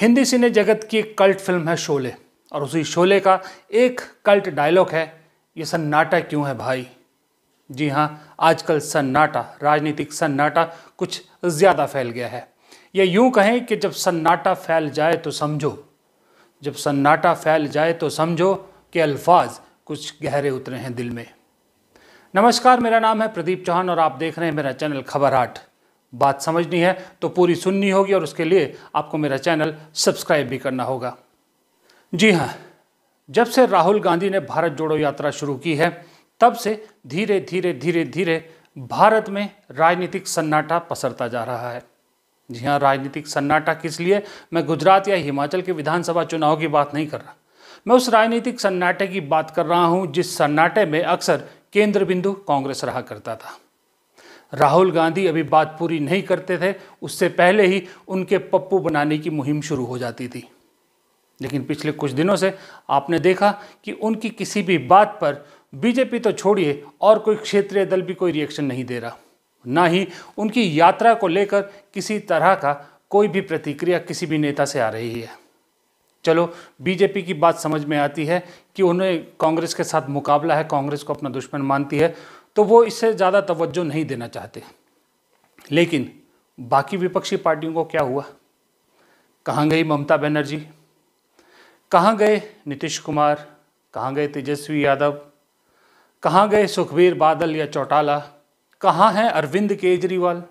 हिंदी सिने जगत की एक कल्ट फिल्म है शोले और उसी शोले का एक कल्ट डायलॉग है ये सन्नाटा क्यों है भाई जी हाँ आजकल सन्नाटा राजनीतिक सन्नाटा कुछ ज़्यादा फैल गया है या यूँ कहें कि जब सन्नाटा फैल जाए तो समझो जब सन्नाटा फैल जाए तो समझो कि अल्फाज कुछ गहरे उतरे हैं दिल में नमस्कार मेरा नाम है प्रदीप चौहान और आप देख रहे हैं मेरा चैनल खबर आठ बात समझनी है तो पूरी सुननी होगी और उसके लिए आपको मेरा चैनल सब्सक्राइब भी करना होगा जी हाँ जब से राहुल गांधी ने भारत जोड़ो यात्रा शुरू की है तब से धीरे धीरे धीरे धीरे भारत में राजनीतिक सन्नाटा पसरता जा रहा है जी हाँ राजनीतिक सन्नाटा किस लिए मैं गुजरात या हिमाचल के विधानसभा चुनाव की बात नहीं कर रहा मैं उस राजनीतिक सन्नाटे की बात कर रहा हूँ जिस सन्नाटे में अक्सर केंद्र बिंदु कांग्रेस रहा करता था राहुल गांधी अभी बात पूरी नहीं करते थे उससे पहले ही उनके पप्पू बनाने की मुहिम शुरू हो जाती थी लेकिन पिछले कुछ दिनों से आपने देखा कि उनकी किसी भी बात पर बीजेपी तो छोड़िए और कोई क्षेत्रीय दल भी कोई रिएक्शन नहीं दे रहा ना ही उनकी यात्रा को लेकर किसी तरह का कोई भी प्रतिक्रिया किसी भी नेता से आ रही है चलो बीजेपी की बात समझ में आती है कि उन्हें कांग्रेस के साथ मुकाबला है कांग्रेस को अपना दुश्मन मानती है तो वो इससे ज़्यादा तवज्जो नहीं देना चाहते लेकिन बाकी विपक्षी पार्टियों को क्या हुआ कहाँ गई ममता बनर्जी कहाँ गए नीतीश कुमार कहाँ गए तेजस्वी यादव कहाँ गए सुखबीर बादल या चौटाला कहाँ हैं अरविंद केजरीवाल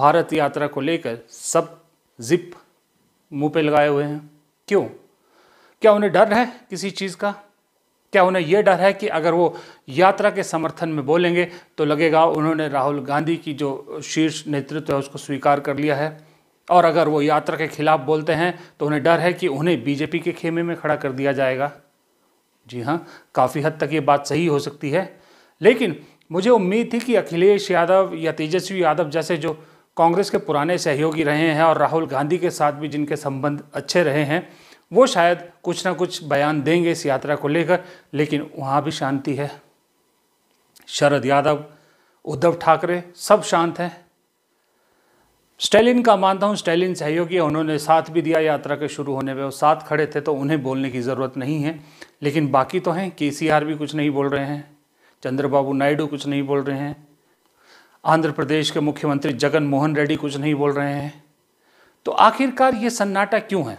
भारत यात्रा को लेकर सब जिप मुंह पे लगाए हुए हैं क्यों क्या उन्हें डर है किसी चीज़ का क्या उन्हें यह डर है कि अगर वो यात्रा के समर्थन में बोलेंगे तो लगेगा उन्होंने राहुल गांधी की जो शीर्ष नेतृत्व है उसको स्वीकार कर लिया है और अगर वो यात्रा के खिलाफ बोलते हैं तो उन्हें डर है कि उन्हें बीजेपी के खेमे में खड़ा कर दिया जाएगा जी हाँ काफ़ी हद तक ये बात सही हो सकती है लेकिन मुझे उम्मीद थी कि अखिलेश यादव या तेजस्वी यादव जैसे जो कांग्रेस के पुराने सहयोगी रहे हैं और राहुल गांधी के साथ भी जिनके संबंध अच्छे रहे हैं वो शायद कुछ ना कुछ बयान देंगे इस यात्रा को लेकर लेकिन वहाँ भी शांति है शरद यादव उद्धव ठाकरे सब शांत हैं स्टेलिन का मानता हूँ स्टेलिन सहयोगी उन्होंने साथ भी दिया यात्रा के शुरू होने में वो साथ खड़े थे तो उन्हें बोलने की ज़रूरत नहीं है लेकिन बाकी तो हैं के भी कुछ नहीं बोल रहे हैं चंद्रबाबू नायडू कुछ नहीं बोल रहे हैं आंध्र प्रदेश के मुख्यमंत्री जगन मोहन रेड्डी कुछ नहीं बोल रहे हैं तो आखिरकार ये सन्नाटा क्यों है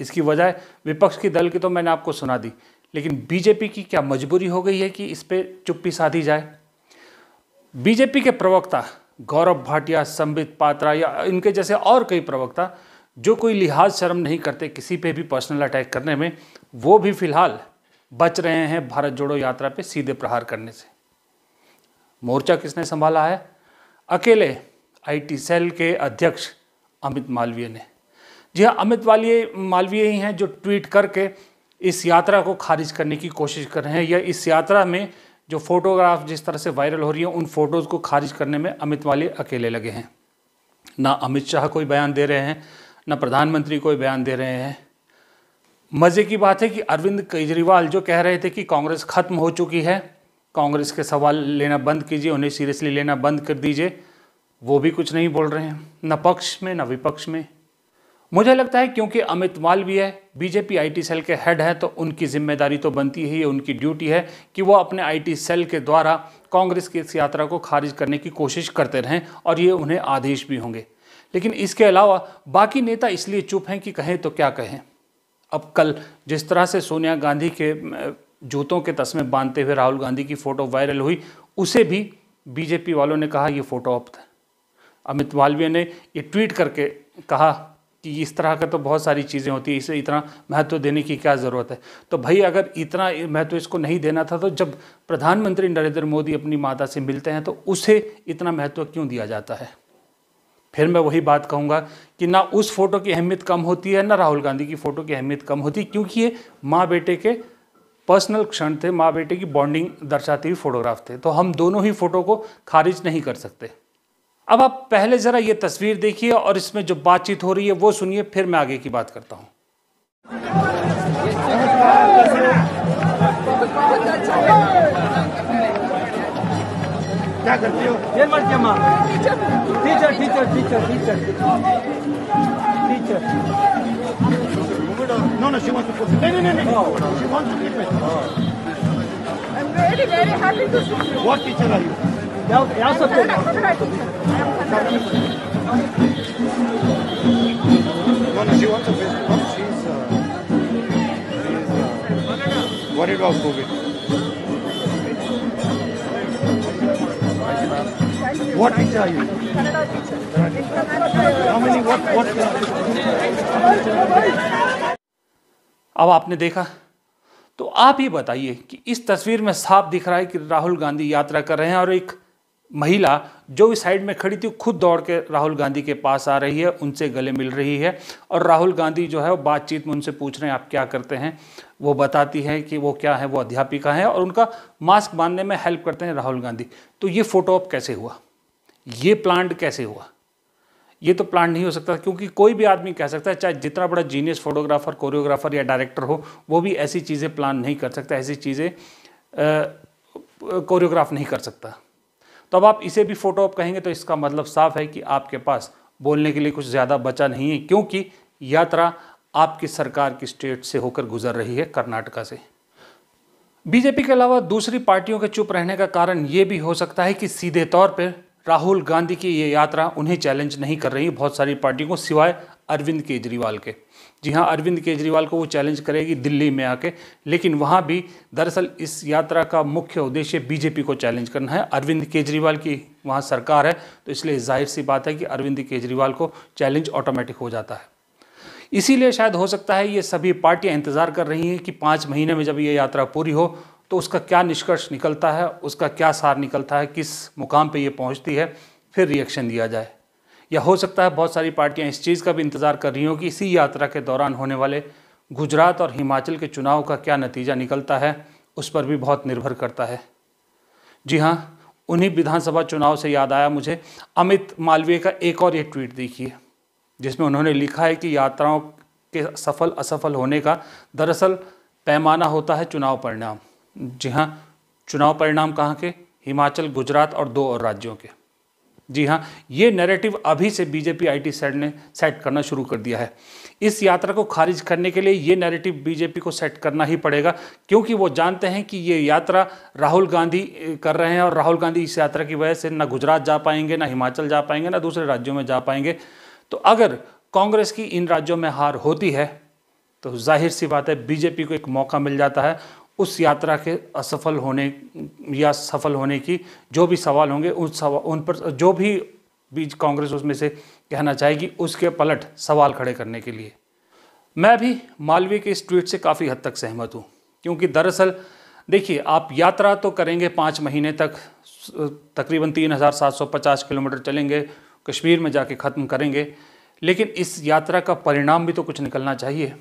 इसकी वजह विपक्ष की दल की तो मैंने आपको सुना दी लेकिन बीजेपी की क्या मजबूरी हो गई है कि इस पर चुप्पी साधी जाए बीजेपी के प्रवक्ता गौरव भाटिया संबित पात्रा या इनके जैसे और कई प्रवक्ता जो कोई लिहाज शर्म नहीं करते किसी पे भी पर्सनल अटैक करने में वो भी फिलहाल बच रहे हैं भारत जोड़ो यात्रा पे सीधे प्रहार करने से मोर्चा किसने संभाला है अकेले आईटी सेल के अध्यक्ष अमित मालवीय ने जी हाँ अमित वाली मालवीय ही हैं जो ट्वीट करके इस यात्रा को खारिज करने की कोशिश कर रहे हैं या इस यात्रा में जो फोटोग्राफ जिस तरह से वायरल हो रही है उन फोटोज़ को खारिज करने में अमित वाले अकेले लगे हैं ना अमित शाह कोई बयान दे रहे हैं ना प्रधानमंत्री कोई बयान दे रहे हैं मज़े की बात है कि अरविंद केजरीवाल जो कह रहे थे कि कांग्रेस ख़त्म हो चुकी है कांग्रेस के सवाल लेना बंद कीजिए उन्हें सीरियसली लेना बंद कर दीजिए वो भी कुछ नहीं बोल रहे हैं न पक्ष में न विपक्ष में मुझे लगता है क्योंकि अमित भी है बीजेपी आईटी सेल के हेड हैं तो उनकी जिम्मेदारी तो बनती ही है उनकी ड्यूटी है कि वो अपने आईटी सेल के द्वारा कांग्रेस की इस यात्रा को खारिज करने की कोशिश करते रहें और ये उन्हें आदेश भी होंगे लेकिन इसके अलावा बाकी नेता इसलिए चुप हैं कि कहें तो क्या कहें अब कल जिस तरह से सोनिया गांधी के जूतों के तस्में बांधते हुए राहुल गांधी की फ़ोटो वायरल हुई उसे भी बीजेपी वालों ने कहा ये फ़ोटो अब था अमित मालवीय ने ये ट्वीट करके कहा कि इस तरह का तो बहुत सारी चीज़ें होती है इसे इतना महत्व देने की क्या ज़रूरत है तो भाई अगर इतना महत्व इसको नहीं देना था तो जब प्रधानमंत्री नरेंद्र मोदी अपनी माता से मिलते हैं तो उसे इतना महत्व क्यों दिया जाता है फिर मैं वही बात कहूँगा कि ना उस फोटो की अहमियत कम होती है ना राहुल गांधी की फ़ोटो की अहमियत कम होती क्योंकि ये माँ बेटे के पर्सनल क्षण थे माँ बेटे की बॉन्डिंग दर्शाती हुई फ़ोटोग्राफ थे तो हम दोनों ही फ़ोटो को खारिज नहीं कर सकते अब आप पहले जरा ये तस्वीर देखिए और इसमें जो बातचीत हो रही है वो सुनिए फिर मैं आगे की बात करता हूँ क्या करती हो ಯಾವ ಯಾವ subject she wants a best one. She's, uh, she's uh, worried about COVID. What teacher are you? Kannada teacher. How many? What? What? अब आपने देखा तो आप ही बताइए कि इस तस्वीर में साफ दिख रहा है कि राहुल गांधी यात्रा कर रहे हैं और एक महिला जो इस साइड में खड़ी थी खुद दौड़ के राहुल गांधी के पास आ रही है उनसे गले मिल रही है और राहुल गांधी जो है वो बातचीत में उनसे पूछ रहे हैं आप क्या करते हैं वो बताती हैं कि वो क्या है वो अध्यापिका हैं और उनका मास्क बांधने में हेल्प करते हैं राहुल गांधी तो ये फोटोअप कैसे हुआ ये प्लांट कैसे हुआ ये तो प्लान नहीं हो सकता क्योंकि कोई भी आदमी कह सकता है चाहे जितना बड़ा जीनियस फोटोग्राफर कोरियोग्राफर या डायरेक्टर हो वो भी ऐसी चीज़ें प्लान नहीं कर सकता ऐसी चीज़ें कोरियोग्राफ नहीं कर सकता तो अब आप इसे भी फोटो ऑप कहेंगे तो इसका मतलब साफ है कि आपके पास बोलने के लिए कुछ ज़्यादा बचा नहीं है क्योंकि यात्रा आपकी सरकार की स्टेट से होकर गुजर रही है कर्नाटका से बीजेपी के अलावा दूसरी पार्टियों के चुप रहने का कारण ये भी हो सकता है कि सीधे तौर पर राहुल गांधी की ये यात्रा उन्हें चैलेंज नहीं कर रही बहुत सारी पार्टियों को सिवाय अरविंद केजरीवाल के जी हाँ अरविंद केजरीवाल को वो चैलेंज करेगी दिल्ली में आके लेकिन वहाँ भी दरअसल इस यात्रा का मुख्य उद्देश्य बीजेपी को चैलेंज करना है अरविंद केजरीवाल की वहाँ सरकार है तो इसलिए जाहिर सी बात है कि अरविंद केजरीवाल को चैलेंज ऑटोमेटिक हो जाता है इसीलिए शायद हो सकता है ये सभी पार्टियां इंतज़ार कर रही हैं कि पाँच महीने में जब ये यात्रा पूरी हो तो उसका क्या निष्कर्ष निकलता है उसका क्या सार निकलता है किस मुकाम पे ये पहुंचती है फिर रिएक्शन दिया जाए या हो सकता है बहुत सारी पार्टियां इस चीज़ का भी इंतज़ार कर रही हों कि इसी यात्रा के दौरान होने वाले गुजरात और हिमाचल के चुनाव का क्या नतीजा निकलता है उस पर भी बहुत निर्भर करता है जी हाँ उन्हीं विधानसभा चुनाव से याद आया मुझे अमित मालवीय का एक और ये ट्वीट देखिए जिसमें उन्होंने लिखा है कि यात्राओं के सफल असफल होने का दरअसल पैमाना होता है चुनाव परिणाम जी हाँ चुनाव परिणाम कहाँ के हिमाचल गुजरात और दो और राज्यों के जी हाँ ये नैरेटिव अभी से बीजेपी आईटी सेट ने सेट करना शुरू कर दिया है इस यात्रा को खारिज करने के लिए ये नैरेटिव बीजेपी को सेट करना ही पड़ेगा क्योंकि वो जानते हैं कि ये यात्रा राहुल गांधी कर रहे हैं और राहुल गांधी इस यात्रा की वजह से ना गुजरात जा पाएंगे ना हिमाचल जा पाएंगे ना दूसरे राज्यों में जा पाएंगे तो अगर कांग्रेस की इन राज्यों में हार होती है तो जाहिर सी बात है बीजेपी को एक मौका मिल जाता है उस यात्रा के असफल होने या सफल होने की जो भी सवाल होंगे उन सवाल उन पर जो भी बीच कांग्रेस उसमें से कहना चाहेगी उसके पलट सवाल खड़े करने के लिए मैं भी मालवीय के इस ट्वीट से काफ़ी हद तक सहमत हूँ क्योंकि दरअसल देखिए आप यात्रा तो करेंगे पाँच महीने तक तकरीबन तीन हज़ार सात सौ पचास किलोमीटर चलेंगे कश्मीर में जाके ख़त्म करेंगे लेकिन इस यात्रा का परिणाम भी तो कुछ निकलना चाहिए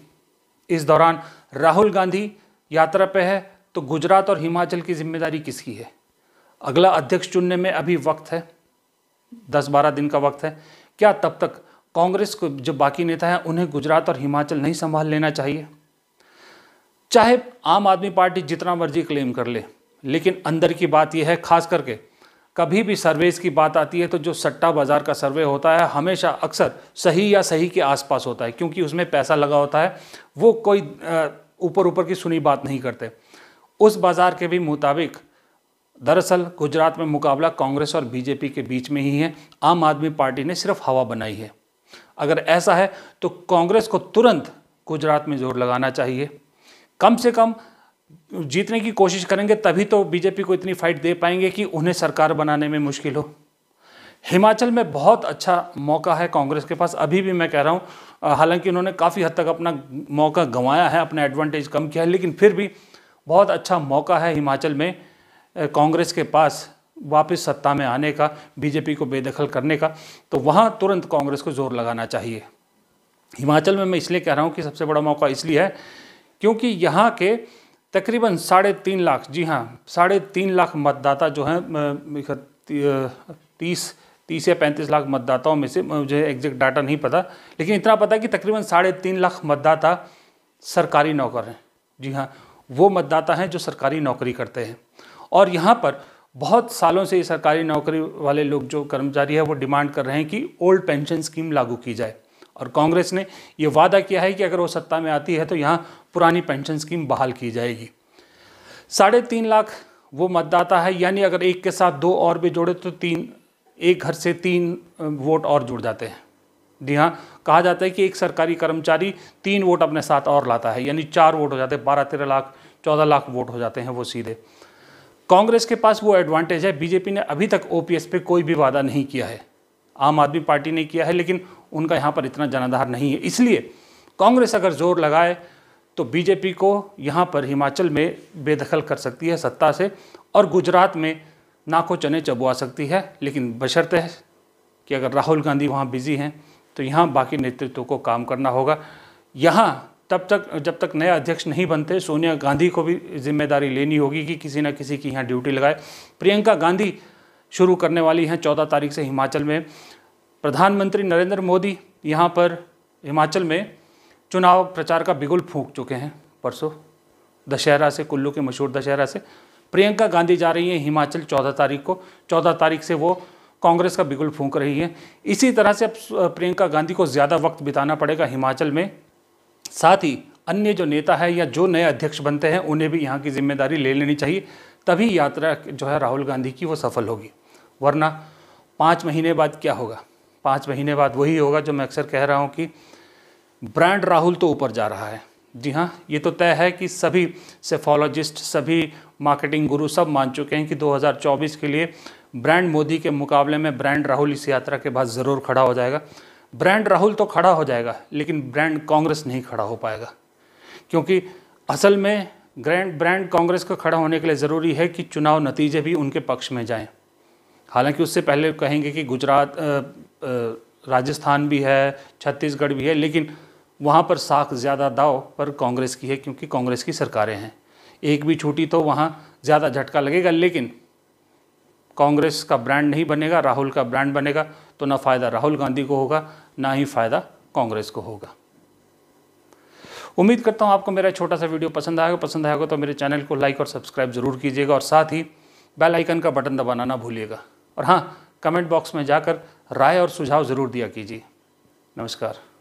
इस दौरान राहुल गांधी यात्रा पे है तो गुजरात और हिमाचल की जिम्मेदारी किसकी है अगला अध्यक्ष चुनने में अभी वक्त है दस बारह दिन का वक्त है क्या तब तक कांग्रेस को जो बाकी नेता हैं उन्हें गुजरात और हिमाचल नहीं संभाल लेना चाहिए चाहे आम आदमी पार्टी जितना मर्जी क्लेम कर ले लेकिन अंदर की बात यह है खास करके कभी भी सर्वेज की बात आती है तो जो सट्टा बाज़ार का सर्वे होता है हमेशा अक्सर सही या सही के आसपास होता है क्योंकि उसमें पैसा लगा होता है वो कोई आ, ऊपर ऊपर की सुनी बात नहीं करते उस बाजार के भी मुताबिक दरअसल गुजरात में मुकाबला कांग्रेस और बीजेपी के बीच में ही है आम आदमी पार्टी ने सिर्फ हवा बनाई है अगर ऐसा है तो कांग्रेस को तुरंत गुजरात में जोर लगाना चाहिए कम से कम जीतने की कोशिश करेंगे तभी तो बीजेपी को इतनी फाइट दे पाएंगे कि उन्हें सरकार बनाने में मुश्किल हो हिमाचल में बहुत अच्छा मौका है कांग्रेस के पास अभी भी मैं कह रहा हूँ हालांकि उन्होंने काफ़ी हद तक अपना मौका गंवाया है अपना एडवांटेज कम किया है लेकिन फिर भी बहुत अच्छा मौका है हिमाचल में कांग्रेस के पास वापस सत्ता में आने का बीजेपी को बेदखल करने का तो वहाँ तुरंत कांग्रेस को जोर लगाना चाहिए हिमाचल में मैं इसलिए कह रहा हूँ कि सबसे बड़ा मौका इसलिए है क्योंकि यहाँ के तकरीबन साढ़े तीन लाख जी हाँ साढ़े तीन लाख मतदाता जो हैं तीस तीस या पैंतीस लाख मतदाताओं में से मुझे एग्जैक्ट डाटा नहीं पता लेकिन इतना पता कि तकरीबन साढ़े तीन लाख मतदाता सरकारी नौकर हैं जी हाँ वो मतदाता हैं जो सरकारी नौकरी करते हैं और यहाँ पर बहुत सालों से ये सरकारी नौकरी वाले लोग जो कर्मचारी है वो डिमांड कर रहे हैं कि ओल्ड पेंशन स्कीम लागू की जाए और कांग्रेस ने ये वादा किया है कि अगर वो सत्ता में आती है तो यहाँ पुरानी पेंशन स्कीम बहाल की जाएगी साढ़े तीन लाख वो मतदाता है यानी अगर एक के साथ दो और भी जोड़े तो तीन एक घर से तीन वोट और जुड़ जाते हैं जी हाँ कहा जाता है कि एक सरकारी कर्मचारी तीन वोट अपने साथ और लाता है यानी चार वोट हो जाते हैं बारह तेरह लाख चौदह लाख वोट हो जाते हैं वो सीधे कांग्रेस के पास वो एडवांटेज है बीजेपी ने अभी तक ओ पे कोई भी वादा नहीं किया है आम आदमी पार्टी ने किया है लेकिन उनका यहाँ पर इतना जनाधार नहीं है इसलिए कांग्रेस अगर जोर लगाए तो बीजेपी को यहाँ पर हिमाचल में बेदखल कर सकती है सत्ता से और गुजरात में नाको चने चबवा सकती है लेकिन बशर्ते है कि अगर राहुल गांधी वहाँ बिज़ी हैं तो यहाँ बाकी नेतृत्व को काम करना होगा यहाँ तब तक जब तक नया अध्यक्ष नहीं बनते सोनिया गांधी को भी जिम्मेदारी लेनी होगी कि किसी ना किसी की यहाँ ड्यूटी लगाए प्रियंका गांधी शुरू करने वाली हैं चौदह तारीख से हिमाचल में प्रधानमंत्री नरेंद्र मोदी यहाँ पर हिमाचल में चुनाव प्रचार का बिगुल फूंक चुके हैं परसों दशहरा से कुल्लू के मशहूर दशहरा से प्रियंका गांधी जा रही है हिमाचल चौदह तारीख को चौदह तारीख से वो कांग्रेस का बिगुल फूंक रही है इसी तरह से अब प्रियंका गांधी को ज़्यादा वक्त बिताना पड़ेगा हिमाचल में साथ ही अन्य जो नेता है या जो नए अध्यक्ष बनते हैं उन्हें भी यहाँ की जिम्मेदारी ले लेनी चाहिए तभी यात्रा जो है राहुल गांधी की वो सफल होगी वरना पाँच महीने बाद क्या होगा पाँच महीने बाद वही होगा जो मैं अक्सर कह रहा हूँ कि ब्रांड राहुल तो ऊपर जा रहा है जी हाँ ये तो तय है कि सभी सेफोलॉजिस्ट सभी मार्केटिंग गुरु सब मान चुके हैं कि 2024 के लिए ब्रांड मोदी के मुकाबले में ब्रांड राहुल इस यात्रा के बाद ज़रूर खड़ा हो जाएगा ब्रांड राहुल तो खड़ा हो जाएगा लेकिन ब्रांड कांग्रेस नहीं खड़ा हो पाएगा क्योंकि असल में ग्रैंड ब्रांड कांग्रेस का खड़ा होने के लिए ज़रूरी है कि चुनाव नतीजे भी उनके पक्ष में जाएं हालांकि उससे पहले कहेंगे कि गुजरात राजस्थान भी है छत्तीसगढ़ भी है लेकिन वहाँ पर साख ज़्यादा दाव पर कांग्रेस की है क्योंकि कांग्रेस की सरकारें हैं एक भी छूटी तो वहाँ ज़्यादा झटका लगेगा लेकिन कांग्रेस का ब्रांड नहीं बनेगा राहुल का ब्रांड बनेगा तो ना फ़ायदा राहुल गांधी को होगा ना ही फ़ायदा कांग्रेस को होगा उम्मीद करता हूँ आपको मेरा छोटा सा वीडियो पसंद आएगा पसंद आएगा तो मेरे चैनल को लाइक और सब्सक्राइब ज़रूर कीजिएगा और साथ ही बेल आइकन का बटन दबाना ना भूलिएगा और हाँ कमेंट बॉक्स में जाकर राय और सुझाव ज़रूर दिया कीजिए नमस्कार